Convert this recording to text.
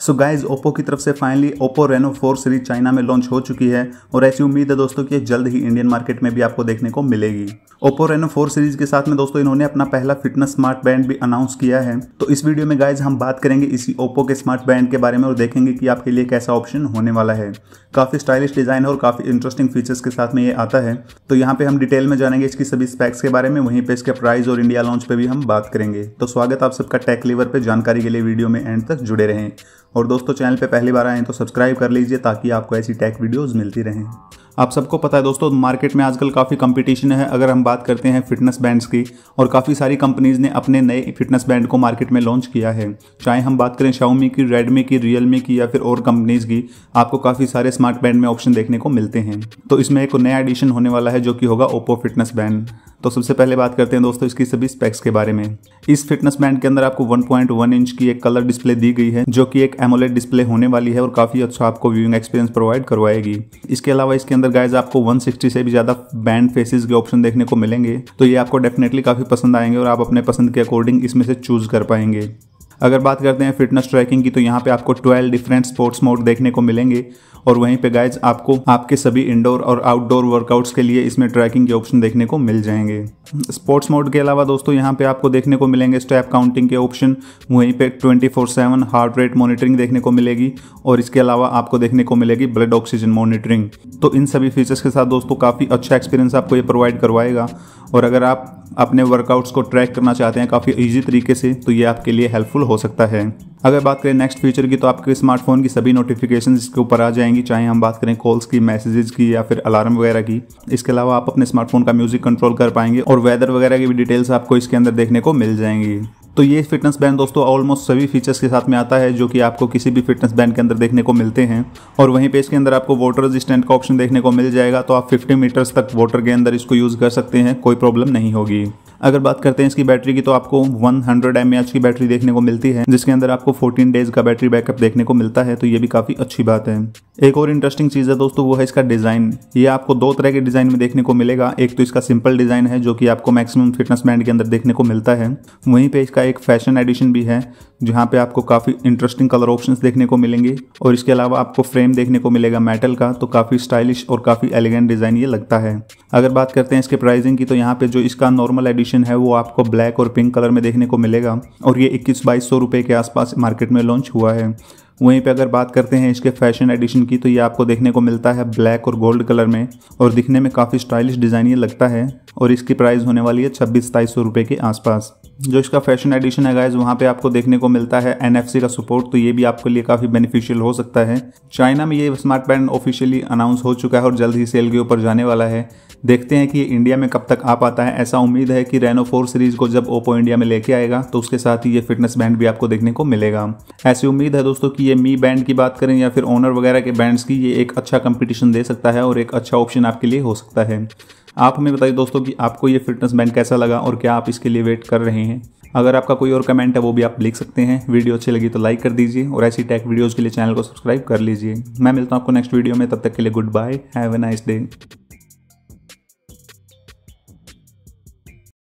so guys Oppo की तरफ से finally Oppo Reno four series China में लॉन्च हो चुकी है और ऐसी उम्मीद है दोस्तों कि जल्द ही इंडियन मार्केट में भी आपको देखने को मिलेगी ओप्पो रेनो फोर सीरीज के साथ में दोस्तों इन्होंने अपना पहला फिटनेस स्मार्ट बैंड भी अनाउंस किया है तो इस वीडियो में गाइज हम बात करेंगे इसी ओप्पो के स्मार्ट बैंड के बारे में और देखेंगे कि आपके लिए कैसा ऑप्शन होने वाला है काफी स्टाइलिश डिजाइन और काफी इंटरेस्टिंग फीचर्स के साथ में ये आता है तो यहाँ पे हम डिटेल में जानेंगे इसकी सभी स्पैक्स के बारे में वहीं पे इसके प्राइस और इंडिया लॉन्च पे भी हम बात करेंगे तो स्वागत आप सबका टेक लीवर पे जानकारी के लिए वीडियो में एंड तक जुड़े रहें और दोस्तों चैनल पे पहली बार आए तो सब्सक्राइब कर लीजिए ताकि आपको ऐसी टेक वीडियोज़ मिलती रहें आप सबको पता है दोस्तों मार्केट में आजकल काफ़ी कंपटीशन है अगर हम बात करते हैं फिटनेस बैंड्स की और काफ़ी सारी कंपनीज़ ने अपने नए फिटनेस बैंड को मार्केट में लॉन्च किया है चाहे हम बात करें शाओमी की रेडमी की रियलमी की या फिर और कंपनीज़ की आपको काफ़ी सारे स्मार्ट बैंड में ऑप्शन देखने को मिलते हैं तो इसमें एक नया एडिशन होने वाला है जो कि होगा ओप्पो फिटनेस बैंड तो सबसे पहले बात करते हैं दोस्तों इसकी सभी स्पेक्स के बारे में इस फिटनेस बैंड के अंदर आपको 1.1 इंच की एक कलर डिस्प्ले दी गई है जो कि एक एमोलेट डिस्प्ले होने वाली है और काफ़ी अच्छा आपको व्यूइंग एक्सपीरियंस प्रोवाइड करवाएगी इसके अलावा इसके अंदर अंदर गाइज आपको 160 से भी ज़्यादा बैंड फेसिस के ऑप्शन देखने को मिलेंगे तो ये आपको डेफिनेटली काफ़ी पसंद आएंगे और आप अपने पसंद के अकॉर्डिंग इसमें से चूज़ कर पाएंगे अगर बात करते हैं फिटनेस ट्रैकिंग की तो यहाँ पे आपको 12 डिफरेंट स्पोर्ट्स मोड देखने को मिलेंगे और वहीं पे गाइज आपको आपके सभी इंडोर और आउटडोर वर्कआउट्स के लिए इसमें ट्रैकिंग के ऑप्शन देखने को मिल जाएंगे स्पोर्ट्स मोड के अलावा दोस्तों यहाँ पे आपको देखने को मिलेंगे स्टेप काउंटिंग के ऑप्शन वहीं पे 24/7 हार्ट रेट मॉनिटरिंग देखने को मिलेगी और इसके अलावा आपको देखने को मिलेगी ब्लड ऑक्सीजन मॉनिटरिंग तो इन सभी फीचर्स के साथ दोस्तों काफ़ी अच्छा एक्सपीरियंस आपको ये प्रोवाइड करवाएगा और अगर आप अपने वर्कआउट्स को ट्रैक करना चाहते हैं काफ़ी ईजी तरीके से तो ये आपके लिए हेल्पफुल हो सकता है अगर बात करें नेक्स्ट फीचर की तो आपके स्मार्टफोन की सभी नोटिफिकेशन इसके ऊपर आ जाएंगी चाहे हम बात करें कॉल्स की मैसेजेस की या फिर अलार्म वगैरह की इसके अलावा आप अपने स्मार्टफोन का म्यूजिक कंट्रोल कर पाएंगे और वेदर वगैरह की भी डिटेल्स आपको इसके अंदर देखने को मिल जाएंगी तो ये फिटनेस बैंड दोस्तों ऑलमोस्ट सभी फीचर्स के साथ में आता है जो कि आपको किसी भी फिटनेस बैंड के अंदर देखने को मिलते हैं और वहीं पे इसके अंदर आपको वाटर रेजिस्टेंट का ऑप्शन देखने को मिल जाएगा तो आप 50 मीटर्स तक वाटर के अंदर इसको यूज़ कर सकते हैं कोई प्रॉब्लम नहीं होगी अगर बात करते हैं इसकी बैटरी की तो आपको 100 हंड्रेड की बैटरी देखने को मिलती है जिसके अंदर आपको 14 डेज का बैटरी बैकअप देखने को मिलता है तो ये भी काफ़ी अच्छी बात है एक और इंटरेस्टिंग चीज़ है दोस्तों वो है इसका डिज़ाइन ये आपको दो तरह के डिज़ाइन में देखने को मिलेगा एक तो इसका सिंपल डिज़ाइन है जो कि आपको मैक्सिमम फिटनेस बैंड के अंदर देखने को मिलता है वहीं पे इसका एक फैशन एडिशन भी है जहाँ पे आपको काफ़ी इंटरेस्टिंग कलर ऑप्शन देखने को मिलेंगे और इसके अलावा आपको फ्रेम देखने को मिलेगा मेटल का तो काफ़ी स्टाइलिश और काफ़ी एलिगेंट डिज़ाइन ये लगता है अगर बात करते हैं इसके प्राइसिंग की तो यहाँ पे जो इसका नॉर्मल एडिशन है वो आपको ब्लैक और पिंक कलर में देखने को मिलेगा और ये इक्कीस बाईस सौ रुपये के आसपास मार्केट में लॉन्च हुआ है वहीं पे अगर बात करते हैं इसके फैशन एडिशन की तो ये आपको देखने को मिलता है ब्लैक और गोल्ड कलर में और दिखने में काफ़ी स्टाइलिश डिज़ाइन ये लगता है और इसकी प्राइस होने वाली है छब्बीस सताईस सौ रुपये के आसपास जो इसका फैशन एडिशन है गाइज वहाँ पे आपको देखने को मिलता है एन का सपोर्ट तो ये भी आपके लिए काफ़ी बेनिफिशियल हो सकता है चाइना में ये स्मार्ट बैंड ऑफिशियली अनाउंस हो चुका है और जल्द ही सेल के ऊपर जाने वाला है देखते हैं कि ये इंडिया में कब तक आ पाता है ऐसा उम्मीद है कि रेनो फोर सीरीज को जब ओप्पो इंडिया में लेके आएगा तो उसके साथ ही ये फिटनेस बैंड भी आपको देखने को मिलेगा ऐसी उम्मीद है दोस्तों कि ये मी बैंड की बात करें या फिर ओनर वगैरह के बैंड्स की ये एक अच्छा कंपटीशन दे सकता है और एक अच्छा ऑप्शन आपके लिए हो सकता है आप हमें बताइए दोस्तों कि आपको ये फिटनेस बैंड कैसा लगा और क्या आप इसके लिए वेट कर रहे हैं अगर आपका कोई और कमेंट है वो भी आप लिख सकते हैं वीडियो अच्छी लगी तो लाइक कर दीजिए और ऐसी टेक वीडियोज़ के लिए चैनल को सब्सक्राइब कर लीजिए मैं मिलता हूँ आपको नेक्स्ट वीडियो में तब तक के लिए goodbye have a nice day